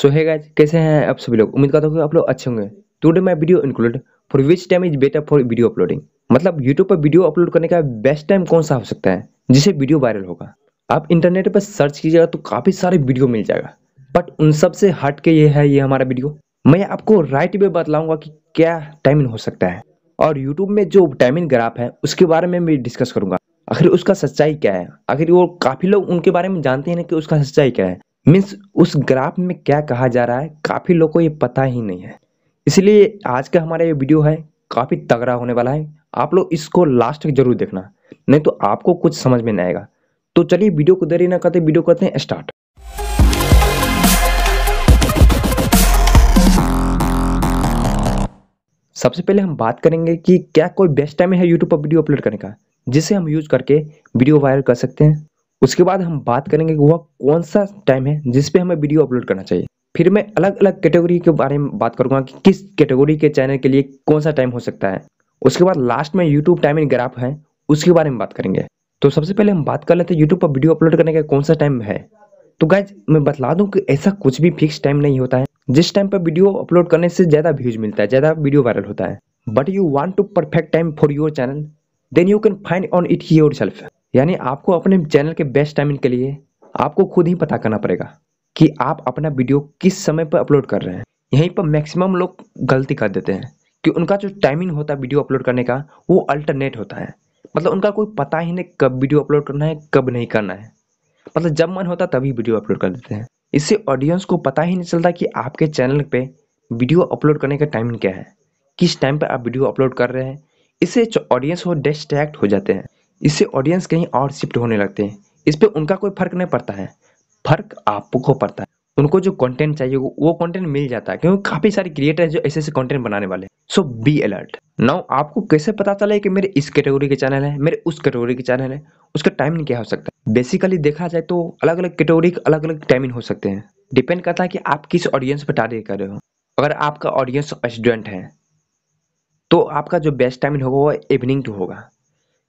सो है गाइज कैसे हैं आप सभी लोग उम्मीद करता हूँ कि आप लोग अच्छे होंगे today my video include for which time is better for video uploading मतलब यूट्यूब पर वीडियो अपलोड करने का बेस्ट टाइम कौन सा हो सकता है जिसे वीडियो वायरल होगा आप इंटरनेट पर सर्च कीजिएगा तो काफ़ी सारे वीडियो मिल जाएगा बट उन सबसे हट के ये है ये हमारा वीडियो मैं आपको राइट वे बतलाऊंगा कि क्या टाइमिंग हो सकता है और यूट्यूब में जो टाइमिंग ग्राफ है उसके बारे में मैं डिस्कस करूंगा आखिर उसका सच्चाई क्या है आखिर वो काफ़ी लोग उनके बारे में जानते हैं कि उसका सच्चाई क्या है मीन्स उस ग्राफ में क्या कहा जा रहा है काफ़ी लोग को ये पता ही नहीं है इसलिए आज का हमारा ये वीडियो है काफ़ी तगड़ा होने वाला है आप लोग इसको लास्ट तक जरूर देखना नहीं तो आपको कुछ समझ में नहीं आएगा तो चलिए वीडियो को देरी ना करते वीडियो करते हैं स्टार्ट सबसे पहले हम बात करेंगे कि क्या कोई बेस्ट टाइम है यूट्यूब पर वीडियो अपलोड करने का जिसे हम यूज करके वीडियो वायरल कर सकते हैं उसके बाद हम बात करेंगे कि वह कौन सा टाइम है जिसपे हमें वीडियो अपलोड करना चाहिए फिर मैं अलग अलग कैटेगरी के बारे में बात करूंगा कि किस कैटेगरी के चैनल के लिए कौन सा टाइम हो सकता है उसके बाद लास्ट में यूट्यूब टाइम एंड ग्राफ है उसके बारे में बात करेंगे तो सबसे पहले हम बात कर लेते हैं यूट्यूब पर वीडियो अपलोड करने का कौन सा टाइम है तो गाइज मैं बता दूं कि ऐसा कुछ भी फिक्स टाइम नहीं होता है जिस टाइम पर वीडियो अपलोड करने से ज़्यादा व्यूज मिलता है ज़्यादा वीडियो वायरल होता है but you want to perfect time for your channel then you can find on it yourself यानी आपको अपने चैनल के बेस्ट टाइमिंग के लिए आपको खुद ही पता करना पड़ेगा कि आप अपना वीडियो किस समय पर अपलोड कर रहे हैं यहीं पर मैक्सिमम लोग गलती कर देते हैं कि उनका जो टाइमिंग होता है वीडियो अपलोड करने का वो अल्टरनेट होता है मतलब उनका कोई पता ही नहीं कब वीडियो अपलोड करना है कब नहीं करना है मतलब जब मन होता तभी वीडियो अपलोड कर देते हैं इससे ऑडियंस को पता ही नहीं चलता कि आपके चैनल पे वीडियो अपलोड करने का टाइमिंग क्या है किस टाइम पर आप वीडियो अपलोड कर रहे हैं इससे ऑडियंस वो डिस्ट्रैक्ट हो जाते हैं इससे ऑडियंस कहीं और शिफ्ट होने लगते हैं इस पर उनका कोई फर्क नहीं पड़ता है फर्क आपको पड़ता है उनको जो कंटेंट चाहिए वो कंटेंट मिल जाता है क्योंकि काफ़ी सारे क्रिएटर हैं जो ऐसे ऐसे कंटेंट बनाने वाले हैं सो बी अलर्ट नाउ आपको कैसे पता चले कि मेरे इस कैटेगरी के चैनल है मेरे उस कैटेगरी के चैनल है उसका टाइमिंग क्या हो सकता है बेसिकली देखा जाए तो अलग अलग कैटेगरी के अलग अलग टाइमिंग हो सकते हैं डिपेंड करता है कि आप किस ऑडियंस पर टारगेट कर रहे हो अगर आपका ऑडियंस स्टूडेंट है तो आपका जो बेस्ट टाइमिंग होगा वो इवनिंग टू होगा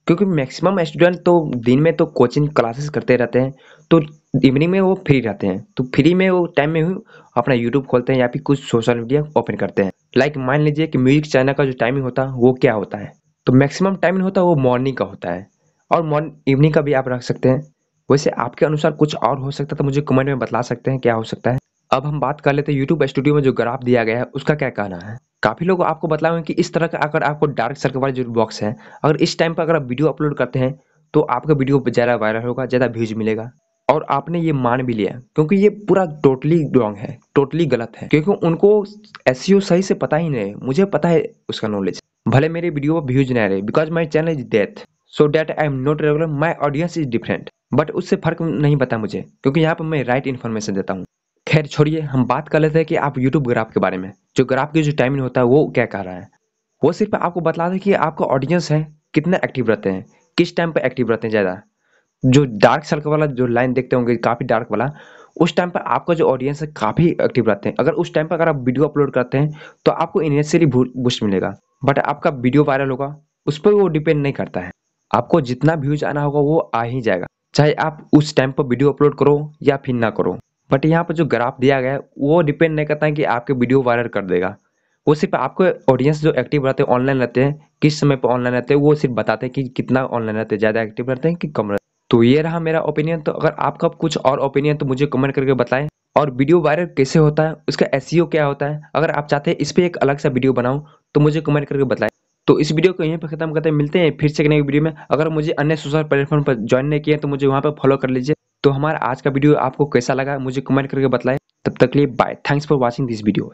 क्योंकि मैक्सिमम स्टूडेंट तो दिन में तो कोचिंग क्लासेस करते रहते हैं तो इवनिंग में वो फ्री रहते हैं तो फ्री में वो टाइम में अपना यूट्यूब खोलते हैं या फिर कुछ सोशल मीडिया ओपन करते हैं लाइक मान लीजिए कि म्यूजिक चैनल का जो टाइमिंग होता है वो क्या होता है तो मैक्सिमम टाइमिंग होता है वो मॉर्निंग का होता है और मॉर्निंग इवनिंग का भी आप रख सकते हैं वैसे आपके अनुसार कुछ और हो सकता है तो मुझे कमेंट में बता सकते हैं क्या हो सकता है अब हम बात कर लेते हैं यूट्यूब स्टूडियो में जो ग्राफ दिया गया है उसका क्या कहना है काफ़ी लोग आपको बतलाएंगे कि इस तरह का अगर आपको डार्क सर्कल वाले जो बॉक्स है अगर इस टाइम पर अगर आप वीडियो अपलोड करते हैं तो आपका वीडियो ज़्यादा वायरल होगा ज़्यादा व्यूज मिलेगा और आपने ये मान भी लिया क्योंकि ये पूरा टोटली रॉन्ग है टोटली गलत है क्योंकि उनको एस e सही से पता ही नहीं मुझे पता है उसका नॉलेज भले मेरे वीडियो पर व्यूज नहीं रहे because my channel is death so that I am not regular my audience is different but उससे फर्क नहीं पता मुझे क्योंकि यहाँ पर मैं राइट इन्फॉर्मेशन देता हूँ खैर छोड़िए हम बात कर लेते हैं कि आप यूट्यूब ग्राफ के बारे में जो ग्राफ की जो टाइमिंग होता है वो क्या कह रहा है वो सिर्फ आपको बता दें कि आपका ऑडियंस है कितना एक्टिव रहते हैं किस टाइम पर एक्टिव रहते हैं ज़्यादा जो डार्क सर्कल वाला जो लाइन देखते होंगे काफ़ी डार्क वाला उस टाइम पर आपका जो ऑडियंस है काफ़ी एक्टिव रहते हैं अगर उस टाइम पर अगर आप वीडियो अपलोड करते हैं तो आपको इनिशियली बूस्ट मिलेगा बट आपका वीडियो वायरल होगा उस पर वो डिपेंड नहीं करता है आपको जितना व्यूज आना होगा वो आ ही जाएगा चाहे आप उस टाइम पर वीडियो अपलोड करो या फिर ना करो बट यहाँ पर जो ग्राफ दिया गया है वो डिपेंड नहीं करता है कि आपके वीडियो वायरल कर देगा वो सिर्फ आपको ऑडियंस जो एक्टिव रहते हैं ऑनलाइन रहते हैं किस समय पर ऑनलाइन रहते हैं वो सिर्फ बताते हैं कि कितना ऑनलाइन रहते हैं ज़्यादा एक्टिव रहते हैं कि कम रहते हैं तो ये रहा मेरा ओपिनियन तो अगर आपका कुछ और ओपिनियन तो मुझे कमेंट करके बताएं और वीडियो वायरल कैसे होता है उसका एस e क्या होता है अगर आप चाहते हैं इस पर एक अलग सा वीडियो बनाऊँ तो मुझे कमेंट करके बताएं तो इस वीडियो को यहीं पर खत्म करते हैं मिलते हैं फिर से एक नई वीडियो में अगर मुझे अन्य सोशल प्लेटफॉर्म पर ज्वाइन नहीं किया तो मुझे वहाँ पर फॉलो कर लीजिए तो हमारा आज का वीडियो आपको कैसा लगा मुझे कमेंट करके बताएं तब तक लिए bye thanks for watching this video